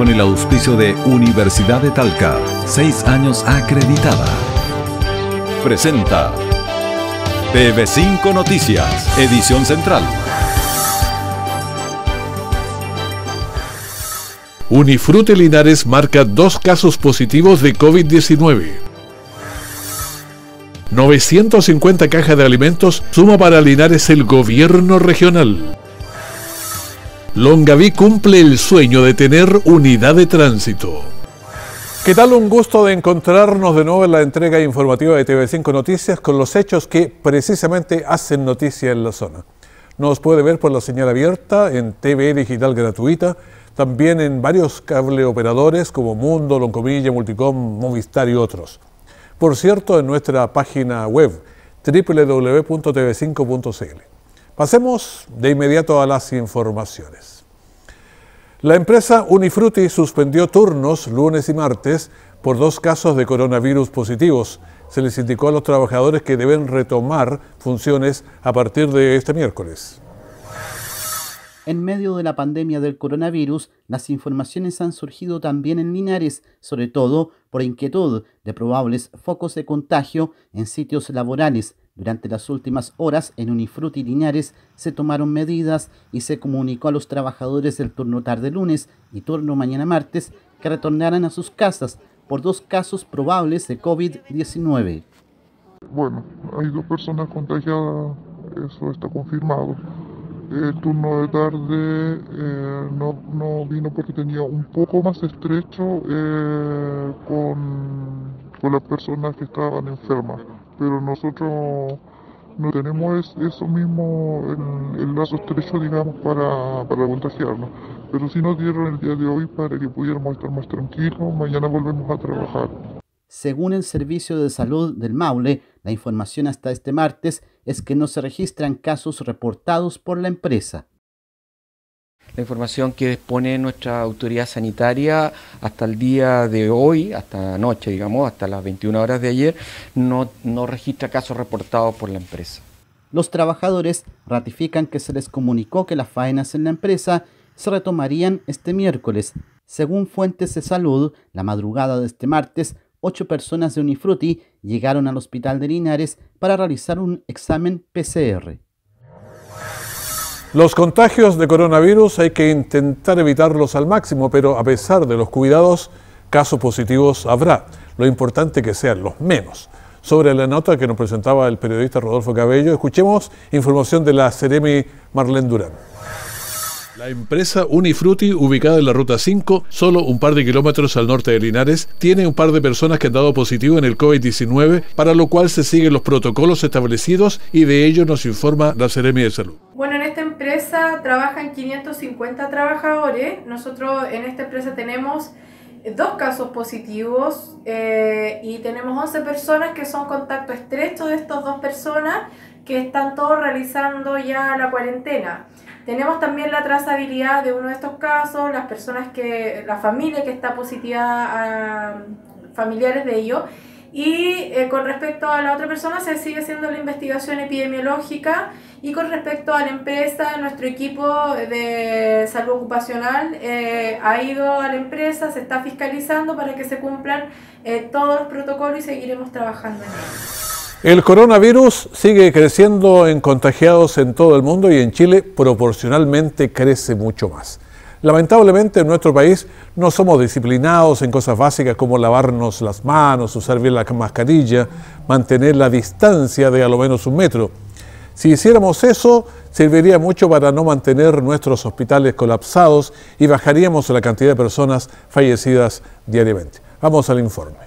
con el auspicio de Universidad de Talca, seis años acreditada. Presenta TV5 Noticias, edición central. Unifrute Linares marca dos casos positivos de COVID-19. 950 cajas de alimentos suma para Linares el gobierno regional. Longaví cumple el sueño de tener unidad de tránsito. ¿Qué tal? Un gusto de encontrarnos de nuevo en la entrega informativa de TV5 Noticias con los hechos que precisamente hacen noticia en la zona. Nos puede ver por la señal abierta en TV digital gratuita, también en varios cable operadores como Mundo, Loncomilla, Multicom, Movistar y otros. Por cierto, en nuestra página web www.tv5.cl. Pasemos de inmediato a las informaciones. La empresa Unifruti suspendió turnos lunes y martes por dos casos de coronavirus positivos. Se les indicó a los trabajadores que deben retomar funciones a partir de este miércoles. En medio de la pandemia del coronavirus, las informaciones han surgido también en Linares, sobre todo por inquietud de probables focos de contagio en sitios laborales, durante las últimas horas, en Unifruti Linares se tomaron medidas y se comunicó a los trabajadores del turno tarde lunes y turno mañana martes que retornaran a sus casas por dos casos probables de COVID-19. Bueno, hay dos personas contagiadas, eso está confirmado. El turno de tarde eh, no, vino porque tenía un poco más estrecho eh, con las personas que estaban enfermas pero nosotros no tenemos eso mismo, el, lazo estrecho, digamos, para, para contagiarnos. Pero si nos dieron el día de hoy para que pudiéramos estar más tranquilos, mañana volvemos a trabajar. Según el Servicio de Salud del Maule, la información hasta este martes es que no se registran casos reportados por la empresa información que dispone nuestra autoridad sanitaria hasta el día de hoy, hasta anoche, digamos, hasta las 21 horas de ayer, no, no registra casos reportados por la empresa. Los trabajadores ratifican que se les comunicó que las faenas en la empresa se retomarían este miércoles. Según fuentes de salud, la madrugada de este martes, ocho personas de Unifruti llegaron al hospital de Linares para realizar un examen PCR. Los contagios de coronavirus hay que intentar evitarlos al máximo, pero a pesar de los cuidados, casos positivos habrá. Lo importante que sean los menos. Sobre la nota que nos presentaba el periodista Rodolfo Cabello, escuchemos información de la Ceremi Marlene Durán. La empresa Unifruti, ubicada en la Ruta 5, solo un par de kilómetros al norte de Linares, tiene un par de personas que han dado positivo en el COVID-19, para lo cual se siguen los protocolos establecidos y de ello nos informa la Seremi de Salud. Bueno, en esta empresa trabajan 550 trabajadores. Nosotros en esta empresa tenemos dos casos positivos eh, y tenemos 11 personas que son contacto estrecho de estas dos personas que están todos realizando ya la cuarentena. Tenemos también la trazabilidad de uno de estos casos, las personas que, la familia que está positiva, a ah, familiares de ellos y eh, con respecto a la otra persona se sigue haciendo la investigación epidemiológica y con respecto a la empresa, nuestro equipo de salud ocupacional eh, ha ido a la empresa, se está fiscalizando para que se cumplan eh, todos los protocolos y seguiremos trabajando en ello. El coronavirus sigue creciendo en contagiados en todo el mundo y en Chile proporcionalmente crece mucho más. Lamentablemente en nuestro país no somos disciplinados en cosas básicas como lavarnos las manos, usar bien la mascarilla, mantener la distancia de a lo menos un metro. Si hiciéramos eso, serviría mucho para no mantener nuestros hospitales colapsados y bajaríamos la cantidad de personas fallecidas diariamente. Vamos al informe.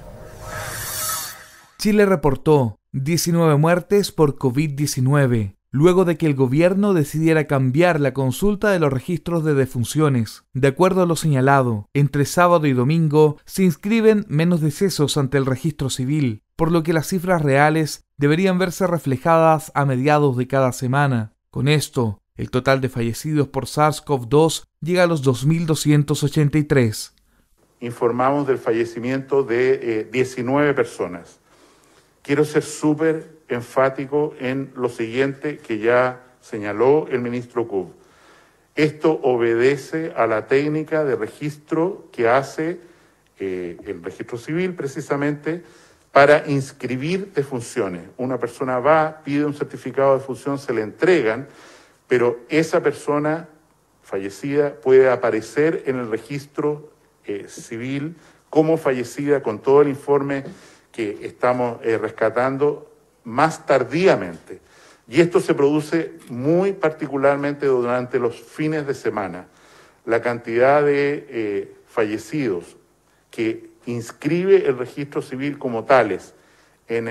Chile reportó 19 muertes por COVID-19 luego de que el gobierno decidiera cambiar la consulta de los registros de defunciones. De acuerdo a lo señalado, entre sábado y domingo se inscriben menos decesos ante el registro civil, por lo que las cifras reales deberían verse reflejadas a mediados de cada semana. Con esto, el total de fallecidos por SARS-CoV-2 llega a los 2.283. Informamos del fallecimiento de 19 eh, personas. Quiero ser súper enfático en lo siguiente que ya señaló el ministro Cub. Esto obedece a la técnica de registro que hace eh, el registro civil precisamente para inscribir defunciones. Una persona va, pide un certificado de función, se le entregan, pero esa persona fallecida puede aparecer en el registro eh, civil como fallecida con todo el informe que estamos eh, rescatando más tardíamente. Y esto se produce muy particularmente durante los fines de semana. La cantidad de eh, fallecidos que inscribe el registro civil como tales en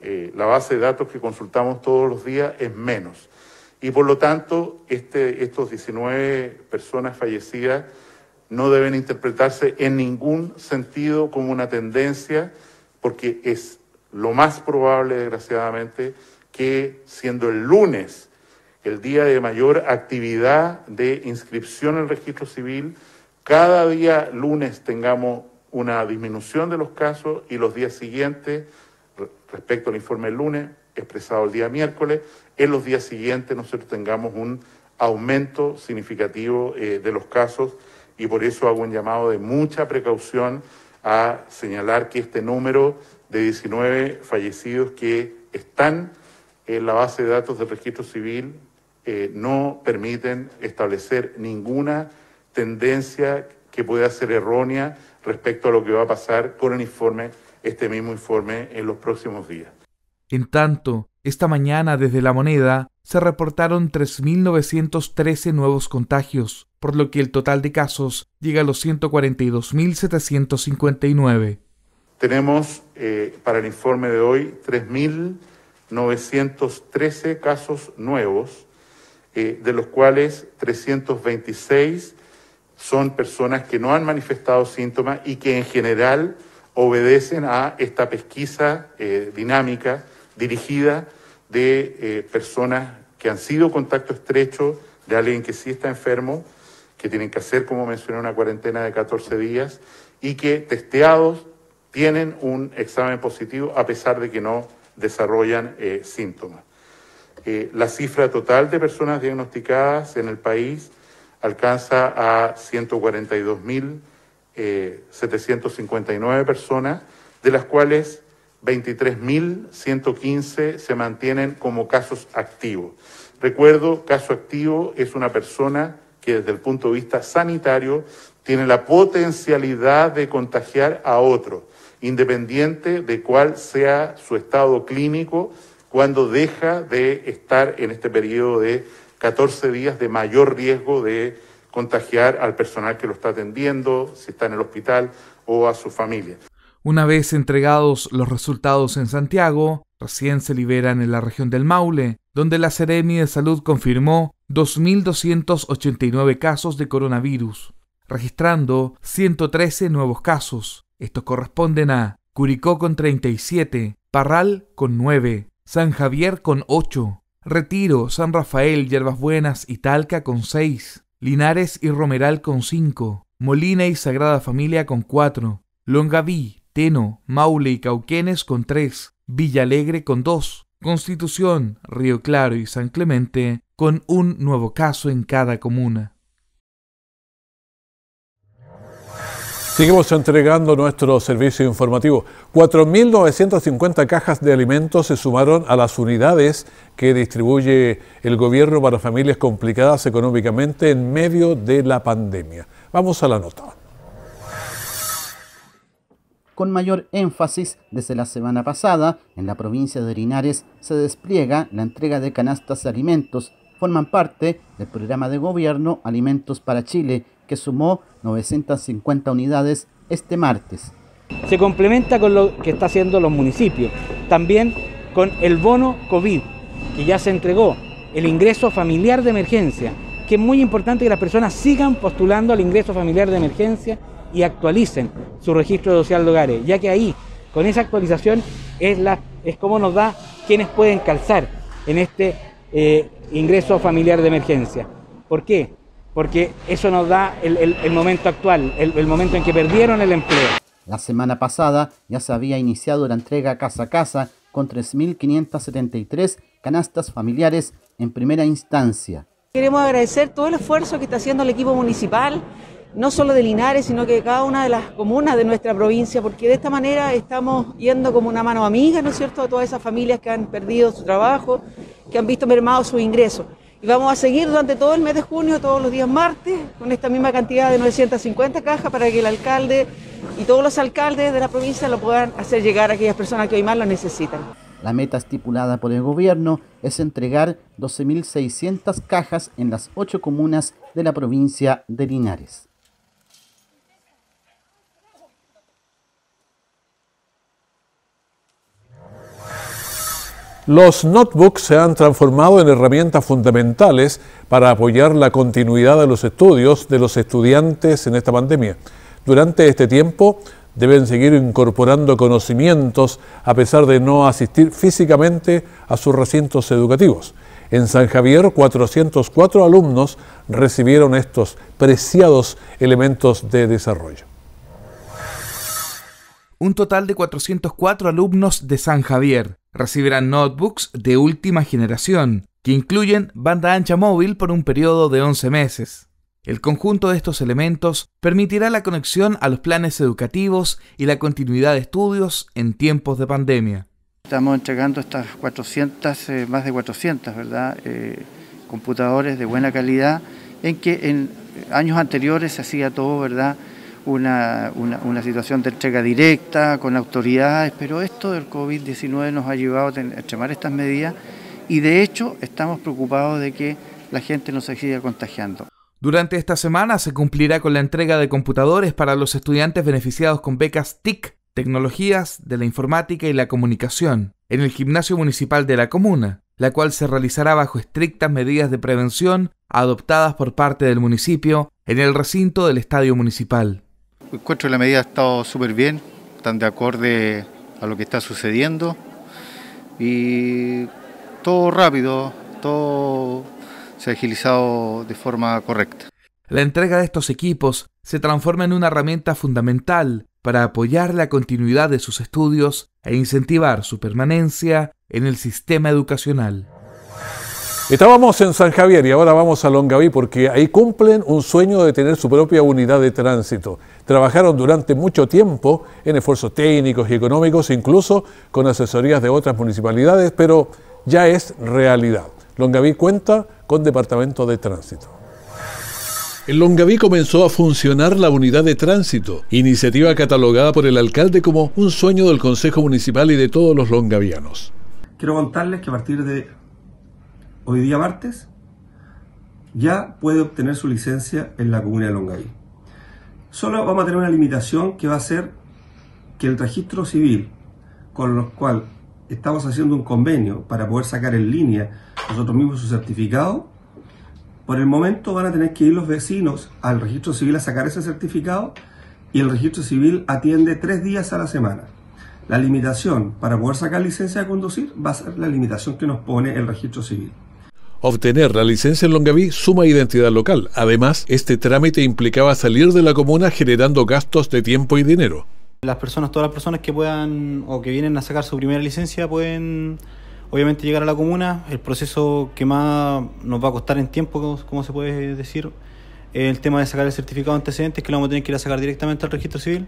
eh, la base de datos que consultamos todos los días es menos. Y por lo tanto, este, estos 19 personas fallecidas no deben interpretarse en ningún sentido como una tendencia, porque es lo más probable, desgraciadamente, que siendo el lunes el día de mayor actividad de inscripción en el registro civil, cada día lunes tengamos una disminución de los casos y los días siguientes, respecto al informe del lunes, expresado el día miércoles, en los días siguientes nosotros tengamos un aumento significativo eh, de los casos y por eso hago un llamado de mucha precaución a señalar que este número de 19 fallecidos que están en la base de datos del registro civil eh, no permiten establecer ninguna tendencia que pueda ser errónea respecto a lo que va a pasar con el informe, este mismo informe, en los próximos días. En tanto, esta mañana desde la moneda se reportaron 3.913 nuevos contagios, por lo que el total de casos llega a los 142.759. Tenemos eh, para el informe de hoy 3.913 casos nuevos, eh, de los cuales 326 son personas que no han manifestado síntomas y que en general obedecen a esta pesquisa eh, dinámica dirigida de personas que han sido contacto estrecho de alguien que sí está enfermo, que tienen que hacer, como mencioné, una cuarentena de 14 días y que testeados tienen un examen positivo a pesar de que no desarrollan eh, síntomas. Eh, la cifra total de personas diagnosticadas en el país alcanza a 142.759 eh, personas, de las cuales 23.115 se mantienen como casos activos. Recuerdo, caso activo es una persona que desde el punto de vista sanitario tiene la potencialidad de contagiar a otros independiente de cuál sea su estado clínico cuando deja de estar en este periodo de 14 días de mayor riesgo de contagiar al personal que lo está atendiendo, si está en el hospital o a su familia. Una vez entregados los resultados en Santiago, recién se liberan en la región del Maule, donde la Seremi de Salud confirmó 2.289 casos de coronavirus, registrando 113 nuevos casos, estos corresponden a Curicó con 37, Parral con 9, San Javier con 8, Retiro, San Rafael, Yerbas Buenas y Talca con 6, Linares y Romeral con 5, Molina y Sagrada Familia con 4, Longaví, Teno, Maule y Cauquenes con 3, Villalegre con 2, Constitución, Río Claro y San Clemente con un nuevo caso en cada comuna. Seguimos entregando nuestro servicio informativo. 4.950 cajas de alimentos se sumaron a las unidades que distribuye el gobierno para familias complicadas económicamente en medio de la pandemia. Vamos a la nota. Con mayor énfasis, desde la semana pasada, en la provincia de Linares se despliega la entrega de canastas de alimentos. Forman parte del programa de gobierno Alimentos para Chile, que sumó 950 unidades este martes. Se complementa con lo que está haciendo los municipios, también con el bono COVID, que ya se entregó, el ingreso familiar de emergencia, que es muy importante que las personas sigan postulando al ingreso familiar de emergencia y actualicen su registro social de hogares, ya que ahí, con esa actualización, es, la, es como nos da quienes pueden calzar en este eh, ingreso familiar de emergencia. ¿Por qué? porque eso nos da el, momento actual, el, momento en que perdieron el empleo. La semana pasada ya se había iniciado la entrega casa a casa con 3.573 canastas familiares en primera instancia. Queremos agradecer todo el esfuerzo que está haciendo el equipo municipal, no solo de Linares, sino que de cada una de las comunas de nuestra provincia, porque de esta manera estamos yendo como una mano amiga, ¿no es cierto?, a todas esas familias que han perdido su trabajo, que han visto mermado su ingreso. Y vamos a seguir durante todo el mes de junio, todos los días martes, con esta misma cantidad de 950 cajas para que el alcalde y todos los alcaldes de la provincia lo puedan hacer llegar a aquellas personas que hoy más lo necesitan. La meta estipulada por el gobierno es entregar 12.600 cajas en las ocho comunas de la provincia de Linares. Los notebooks se han transformado en herramientas fundamentales para apoyar la continuidad de los estudios de los estudiantes en esta pandemia. Durante este tiempo deben seguir incorporando conocimientos a pesar de no asistir físicamente a sus recintos educativos. En San Javier, 404 alumnos recibieron estos preciados elementos de desarrollo. Un total de 404 alumnos de San Javier, recibirán notebooks de última generación, que incluyen banda ancha móvil por un periodo de 11 meses. El conjunto de estos elementos permitirá la conexión a los planes educativos y la continuidad de estudios en tiempos de pandemia. Estamos entregando estas 400, eh, más de 400, ¿verdad? Eh, computadores de buena calidad, en que en años anteriores se hacía todo, ¿verdad? una, situación de entrega directa con autoridades, pero esto del COVID-19 nos ha llevado a extremar estas medidas y de hecho estamos preocupados de que la gente no se siga contagiando. Durante esta semana se cumplirá con la entrega de computadores para los estudiantes beneficiados con becas TIC, Tecnologías de la Informática y la Comunicación, en el gimnasio municipal de la comuna, la cual se realizará bajo estrictas medidas de prevención adoptadas por parte del municipio en el recinto del estadio municipal encuentro de la medida ha estado súper bien, tan de acorde a lo que está sucediendo y todo rápido, todo se ha agilizado de forma correcta. La entrega de estos equipos se transforma en una herramienta fundamental para apoyar la continuidad de sus estudios e incentivar su permanencia en el sistema educacional. Estábamos en San Javier y ahora vamos a Longaví porque ahí cumplen un sueño de tener su propia unidad de tránsito. Trabajaron durante mucho tiempo en esfuerzos técnicos y económicos, incluso con asesorías de otras municipalidades, pero ya es realidad. Longaví cuenta con departamento de tránsito. En Longaví comenzó a funcionar la unidad de tránsito, iniciativa catalogada por el alcalde como un sueño del Consejo Municipal y de todos los longavianos. Quiero contarles que a partir de hoy día martes, ya puede obtener su licencia en la comuna de Longaví. Solo vamos a tener una limitación que va a ser que el registro civil, con el cual estamos haciendo un convenio para poder sacar en línea nosotros mismos su certificado, por el momento van a tener que ir los vecinos al registro civil a sacar ese certificado y el registro civil atiende tres días a la semana. La limitación para poder sacar licencia de conducir va a ser la limitación que nos pone el registro civil. Obtener la licencia en Longaví suma identidad local. Además, este trámite implicaba salir de la comuna generando gastos de tiempo y dinero. Las personas, todas las personas que puedan o que vienen a sacar su primera licencia pueden obviamente llegar a la comuna. El proceso que más nos va a costar en tiempo, como, se puede decir, el tema de sacar el certificado de antecedentes, que lo vamos a tener que ir a sacar directamente al registro civil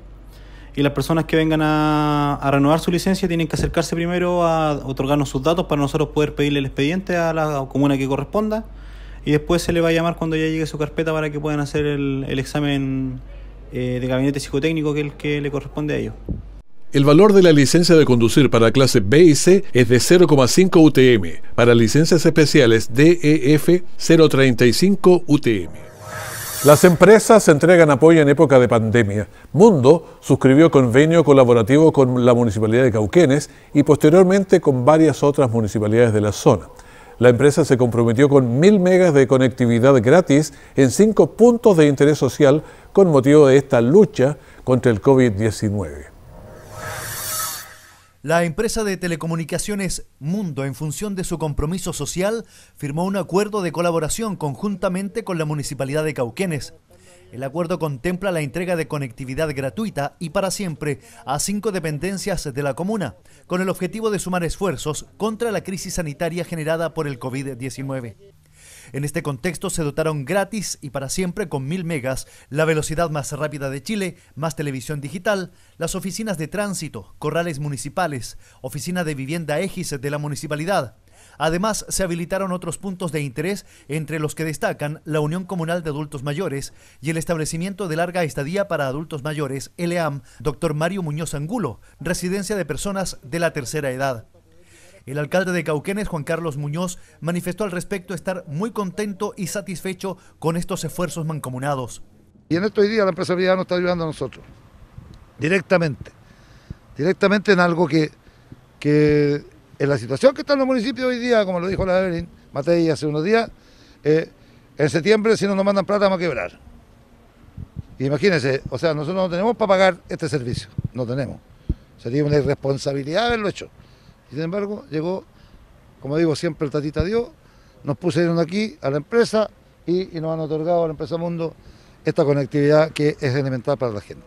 y las personas que vengan a, renovar su licencia tienen que acercarse primero a otorgarnos sus datos para nosotros poder pedirle el expediente a la comuna que corresponda y después se le va a llamar cuando ya llegue su carpeta para que puedan hacer el, examen eh, de gabinete psicotécnico que es el que le corresponde a ellos. El valor de la licencia de conducir para clase B y C es de 0,5 UTM, para licencias especiales DEF 0,35 UTM. Las empresas entregan apoyo en época de pandemia. Mundo suscribió convenio colaborativo con la Municipalidad de Cauquenes y posteriormente con varias otras municipalidades de la zona. La empresa se comprometió con mil megas de conectividad gratis en cinco puntos de interés social con motivo de esta lucha contra el COVID-19. La empresa de telecomunicaciones Mundo, en función de su compromiso social, firmó un acuerdo de colaboración conjuntamente con la Municipalidad de Cauquenes. El acuerdo contempla la entrega de conectividad gratuita y para siempre a cinco dependencias de la comuna, con el objetivo de sumar esfuerzos contra la crisis sanitaria generada por el COVID-19. En este contexto se dotaron gratis y para siempre con mil megas la velocidad más rápida de Chile, más televisión digital, las oficinas de tránsito, corrales municipales, oficina de vivienda Egis de la municipalidad, Además, se habilitaron otros puntos de interés, entre los que destacan la Unión Comunal de Adultos Mayores y el establecimiento de larga estadía para adultos mayores, LAM, Dr. Mario Muñoz Angulo, residencia de personas de la tercera edad. El alcalde de Cauquenes, Juan Carlos Muñoz, manifestó al respecto estar muy contento y satisfecho con estos esfuerzos mancomunados. Y en estos días la empresa privada nos está ayudando a nosotros, directamente, directamente en algo que, que en la situación que está en los municipios hoy día, como lo dijo la Evelyn Matei hace unos días, eh, en septiembre si no nos mandan plata vamos a quebrar. Imagínense, o sea, nosotros no tenemos para pagar este servicio, no tenemos. Sería una irresponsabilidad haberlo hecho sin embargo, llegó, como digo, siempre el tatita Dios, nos pusieron aquí a la empresa y, y nos han otorgado a la empresa Mundo esta conectividad que es elemental para la gente.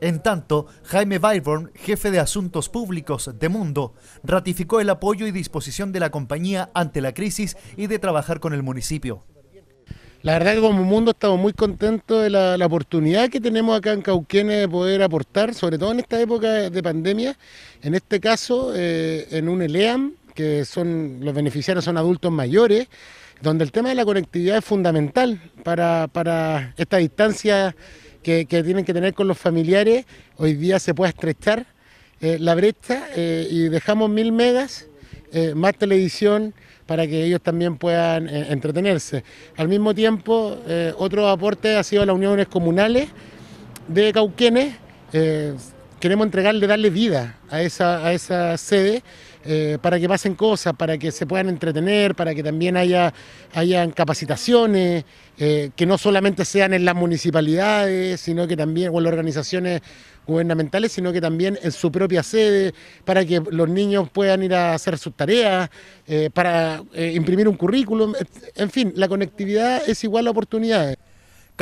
En tanto, Jaime Byborn, jefe de Asuntos Públicos de Mundo, ratificó el apoyo y disposición de la compañía ante la crisis y de trabajar con el municipio. La verdad que como mundo estamos muy contentos de la, oportunidad que tenemos acá en cauquenes de poder aportar, sobre todo en esta época de pandemia, en este caso eh, en un ELEAM, que son los beneficiarios son adultos mayores, donde el tema de la conectividad es fundamental para, para esta distancia que, tienen que tener con los familiares, hoy día se puede estrechar eh, la brecha eh, y dejamos mil megas, más televisión, para que ellos también puedan eh, entretenerse. Al mismo tiempo, eh, otro aporte ha sido las uniones comunales de Cauquenes. Eh, queremos entregarle, darle vida a esa, a esa sede. para que pasen cosas, para que se puedan entretener, para que también haya hayan capacitaciones, que no solamente sean en las municipalidades, sino que también o en las organizaciones gubernamentales, sino que también en su propia sede, para que los niños puedan ir a hacer sus tareas, eh, para eh, imprimir un currículum, en fin, la conectividad es igual a oportunidades.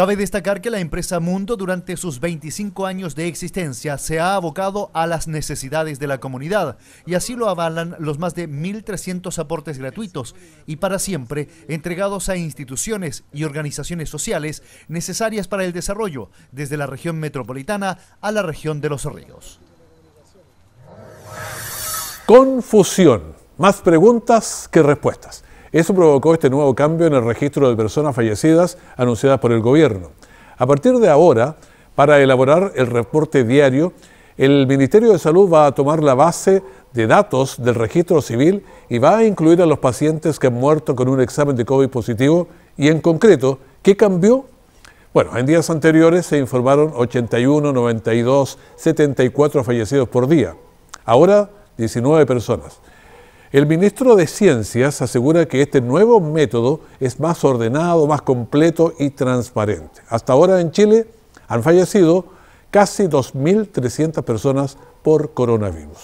Cabe destacar que la empresa Mundo durante sus 25 años de existencia se ha abocado a las necesidades de la comunidad y así lo avalan los más de 1.300 aportes gratuitos y para siempre entregados a instituciones y organizaciones sociales necesarias para el desarrollo desde la región metropolitana a la región de los ríos. Confusión. Más preguntas que respuestas. Eso provocó este nuevo cambio en el registro de personas fallecidas anunciadas por el gobierno. A partir de ahora, para elaborar el reporte diario, el Ministerio de Salud va a tomar la base de datos del registro civil y va a incluir a los pacientes que han muerto con un examen de COVID positivo y en concreto, ¿qué cambió? Bueno, en días anteriores se informaron 81, 92, 74 fallecidos por día. Ahora 19 personas. El ministro de Ciencias asegura que este nuevo método es más ordenado, más completo y transparente. Hasta ahora en Chile han fallecido casi 2.300 personas por coronavirus.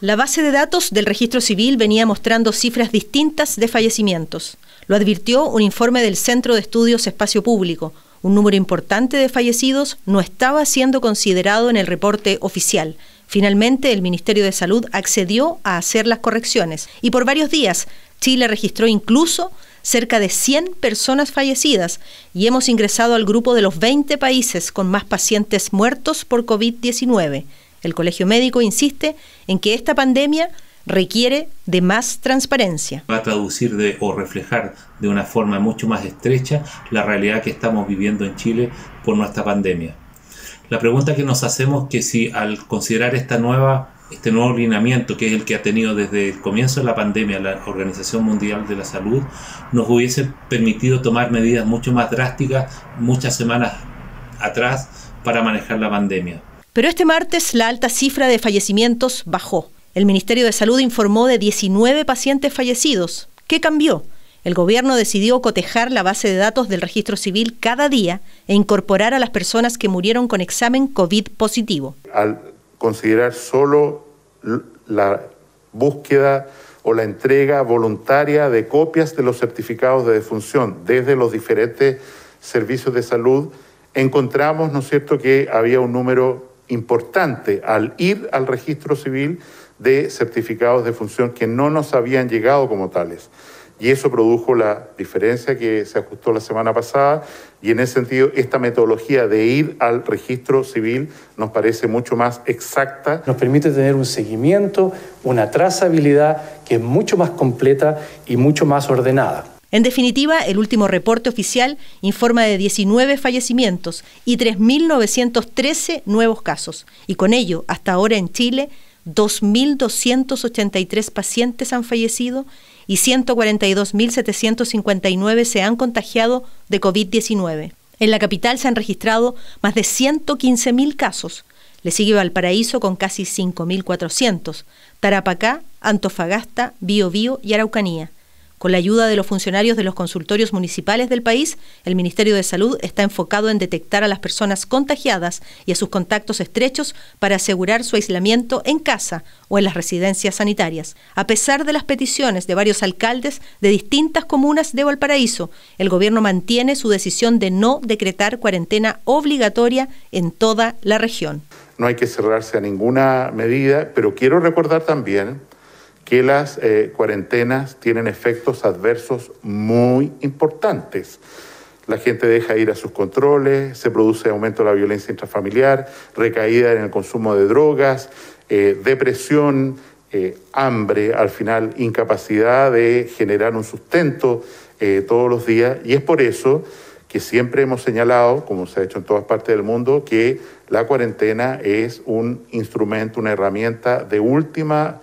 La base de datos del registro civil venía mostrando cifras distintas de fallecimientos. Lo advirtió un informe del Centro de Estudios Espacio Público. Un número importante de fallecidos no estaba siendo considerado en el reporte oficial. Finalmente, el Ministerio de Salud accedió a hacer las correcciones y por varios días Chile registró incluso cerca de 100 personas fallecidas y hemos ingresado al grupo de los 20 países con más pacientes muertos por COVID-19. El Colegio Médico insiste en que esta pandemia requiere de más transparencia. Va a traducir o reflejar de una forma mucho más estrecha la realidad que estamos viviendo en Chile por nuestra pandemia. La pregunta que nos hacemos es que si al considerar esta nueva, este nuevo ordenamiento, que es el que ha tenido desde el comienzo de la pandemia la Organización Mundial de la Salud, nos hubiese permitido tomar medidas mucho más drásticas muchas semanas atrás para manejar la pandemia. Pero este martes la alta cifra de fallecimientos bajó. El Ministerio de Salud informó de 19 pacientes fallecidos. ¿Qué cambió? El gobierno decidió cotejar la base de datos del registro civil cada día e incorporar a las personas que murieron con examen COVID positivo. Al considerar solo la búsqueda o la entrega voluntaria de copias de los certificados de defunción desde los diferentes servicios de salud, encontramos, ¿no es cierto?, que había un número importante al ir al registro civil de certificados de defunción que no nos habían llegado como tales y eso produjo la diferencia que se ajustó la semana pasada y en ese sentido esta metodología de ir al registro civil nos parece mucho más exacta. Nos permite tener un seguimiento, una trazabilidad que es mucho más completa y mucho más ordenada. En definitiva, el último reporte oficial informa de 19 fallecimientos y 3.913 nuevos casos. Y con ello, hasta ahora en Chile, 2.283 pacientes han fallecido y 142.759 se han contagiado de COVID-19. En la capital se han registrado más de 115.000 casos. Le sigue Valparaíso con casi 5.400, Tarapacá, Antofagasta, Biobío y Araucanía. Con la ayuda de los funcionarios de los consultorios municipales del país, el Ministerio de Salud está enfocado en detectar a las personas contagiadas y a sus contactos estrechos para asegurar su aislamiento en casa o en las residencias sanitarias. A pesar de las peticiones de varios alcaldes de distintas comunas de Valparaíso, el gobierno mantiene su decisión de no decretar cuarentena obligatoria en toda la región. No hay que cerrarse a ninguna medida, pero quiero recordar también que las eh, cuarentenas tienen efectos adversos muy importantes. La gente deja ir a sus controles, se produce aumento de la violencia intrafamiliar, recaída en el consumo de drogas, eh, depresión, eh, hambre, al final incapacidad de generar un sustento todos los días. Y es por eso que siempre hemos señalado, como se ha hecho en todas partes del mundo, que la cuarentena es un instrumento, una herramienta de última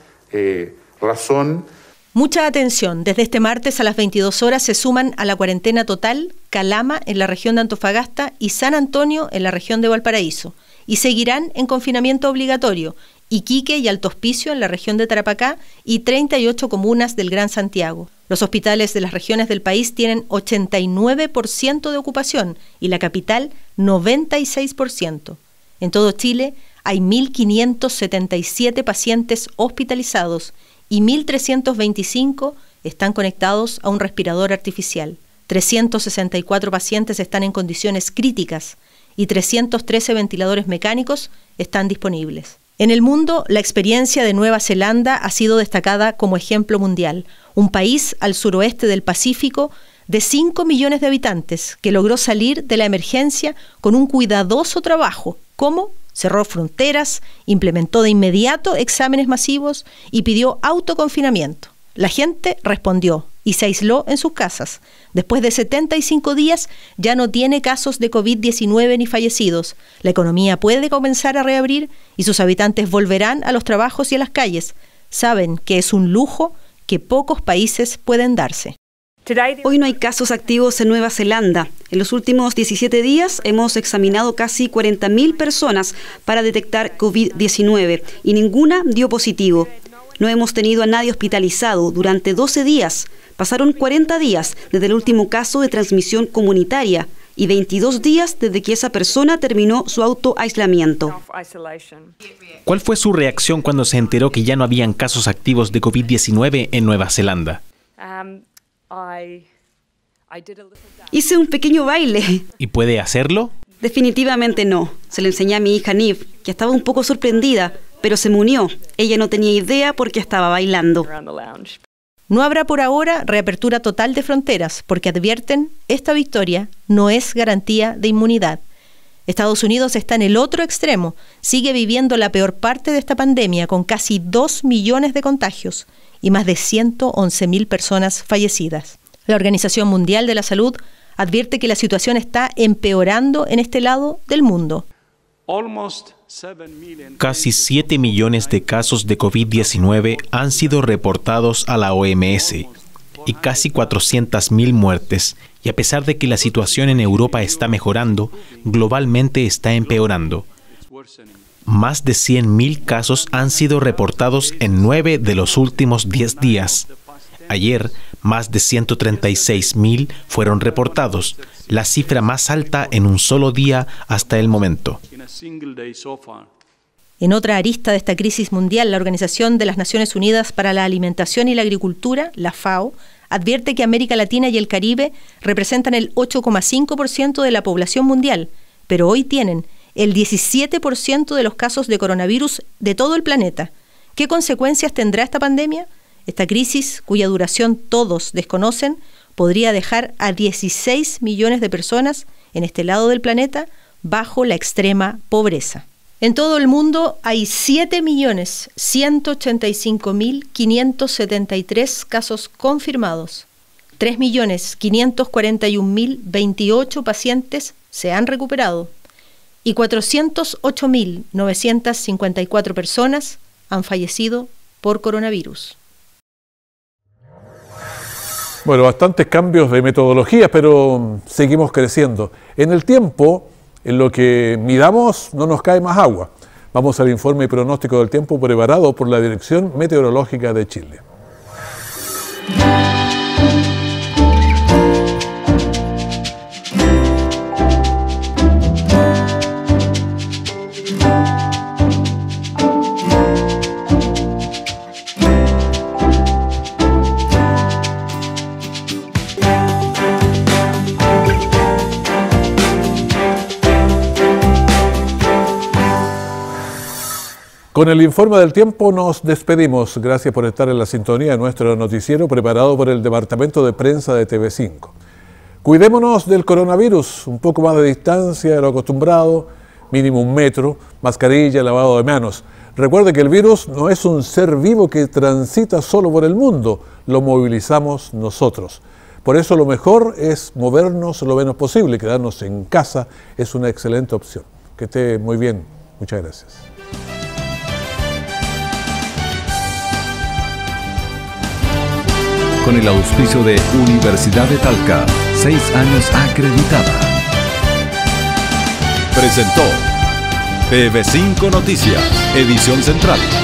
razón. Mucha atención. Desde este martes a las 22 horas se suman a la cuarentena total Calama en la región de Antofagasta y San Antonio en la región de Valparaíso. Y seguirán en confinamiento obligatorio Iquique y Alto Hospicio en la región de Tarapacá y 38 comunas del Gran Santiago. Los hospitales de las regiones del país tienen 89% de ocupación y la capital 96%. En todo Chile hay 1.577 pacientes hospitalizados y 1.325 están conectados a un respirador artificial. 364 pacientes están en condiciones críticas y 313 ventiladores mecánicos están disponibles. En el mundo, la experiencia de Nueva Zelanda ha sido destacada como ejemplo mundial, un país al suroeste del Pacífico de 5 millones de habitantes que logró salir de la emergencia con un cuidadoso trabajo, como cerró fronteras, implementó de inmediato exámenes masivos y pidió autoconfinamiento. La gente respondió y se aisló en sus casas. Después de 75 días ya no tiene casos de COVID-19 ni fallecidos. La economía puede comenzar a reabrir y sus habitantes volverán a los trabajos y a las calles. Saben que es un lujo que pocos países pueden darse. Hoy no hay casos activos en Nueva Zelanda. En los últimos 17 días hemos examinado casi 40.000 personas para detectar COVID-19 y ninguna dio positivo. No hemos tenido a nadie hospitalizado durante 12 días. Pasaron 40 días desde el último caso de transmisión comunitaria y 22 días desde que esa persona terminó su autoaislamiento. ¿Cuál fue su reacción cuando se enteró que ya no habían casos activos de COVID-19 en Nueva Zelanda? Um, Hice un pequeño baile. ¿Y puede hacerlo? Definitivamente no. Se lo enseñé a mi hija Niv, que estaba un poco sorprendida, pero se me unió. Ella no tenía idea porque estaba bailando. No habrá por ahora reapertura total de fronteras, porque advierten, esta victoria no es garantía de inmunidad. Estados Unidos está en el otro extremo, sigue viviendo la peor parte de esta pandemia, con casi 2 millones de contagios y más de 111.000 personas fallecidas. La Organización Mundial de la Salud advierte que la situación está empeorando en este lado del mundo. Casi 7 millones de casos de COVID-19 han sido reportados a la OMS y casi 400.000 muertes. Y a pesar de que la situación en Europa está mejorando, globalmente está empeorando más de 100.000 casos han sido reportados en nueve de los últimos 10 días. Ayer, más de 136.000 fueron reportados, la cifra más alta en un solo día hasta el momento. En otra arista de esta crisis mundial, la Organización de las Naciones Unidas para la Alimentación y la Agricultura, la FAO, advierte que América Latina y el Caribe representan el 8,5% de la población mundial, pero hoy tienen el 17% de los casos de coronavirus de todo el planeta. ¿Qué consecuencias tendrá esta pandemia? Esta crisis, cuya duración todos desconocen, podría dejar a 16 millones de personas en este lado del planeta bajo la extrema pobreza. En todo el mundo hay 7.185.573 casos confirmados. 3.541.028 pacientes se han recuperado y 408.954 personas han fallecido por coronavirus. Bueno, bastantes cambios de metodología, pero mm, seguimos creciendo. En el tiempo, en lo que miramos, no nos cae más agua. Vamos al informe y pronóstico del tiempo preparado por la Dirección Meteorológica de Chile. Con el informe del tiempo nos despedimos. Gracias por estar en la sintonía de nuestro noticiero preparado por el Departamento de Prensa de TV5. Cuidémonos del coronavirus, un poco más de distancia de lo acostumbrado, mínimo un metro, mascarilla, lavado de manos. Recuerde que el virus no es un ser vivo que transita solo por el mundo, lo movilizamos nosotros. Por eso lo mejor es movernos lo menos posible, quedarnos en casa es una excelente opción. Que esté muy bien. Muchas gracias. con el auspicio de Universidad de Talca, seis años acreditada. Presentó TV5 Noticias, edición central.